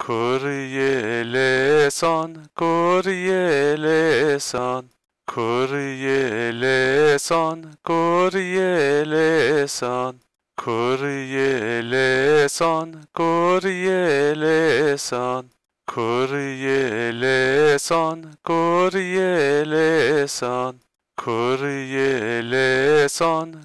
Kuryelesan, kuryelesan, kuryelesan, kuryelesan, kuryelesan, kuryelesan, kuryelesan, kuryelesan, kuryelesan, kuryelesan,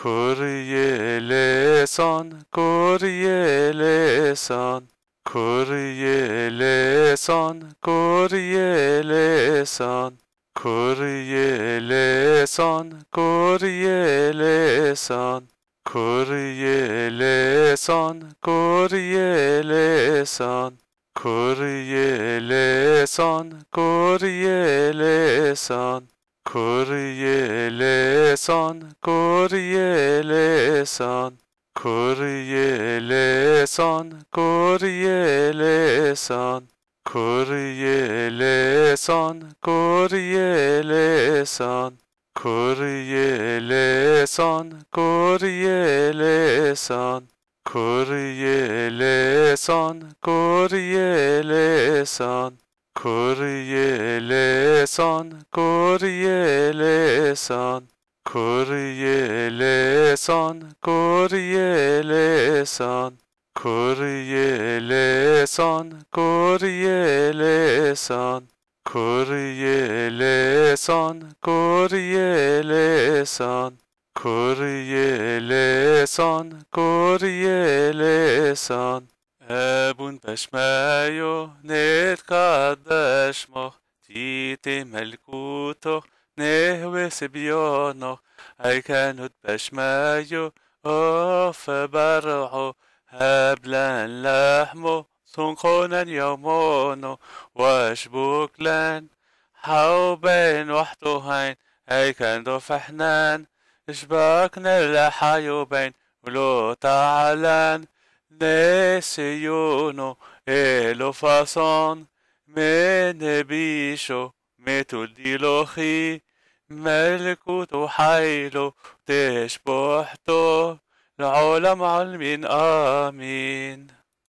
kuryelesan, lesan, kurye lesan. Kurye lesan, kurye lesan. Kurye lesan, kurye lesan. Kurye lesan, kurye lesan. Kurye lesan, kurye lesan. Kurye lesan, kurye lesan. Kuryelesan, kuryelesan, kuryelesan, kuryelesan, kuryelesan, kuryelesan, kuryelesan, kuryelesan, kuryelesan, kuryelesan, کری لسان کری لسان کری لسان کری لسان کری لسان کری لسان کری لسان کری لسان أبون بشمايو نتقدش مخ نه سبيونو اي كانو bash my you, off a barrow, هبلان لحمه سنقونا يومونو واشبوك لان حوبين هين اي كندو فحنان اشباكنا بين ولو تعلان نسيونو إلو فاصون من بيشو متو ديلوخي ملكوته حيله تشبحته العالم علمين آمين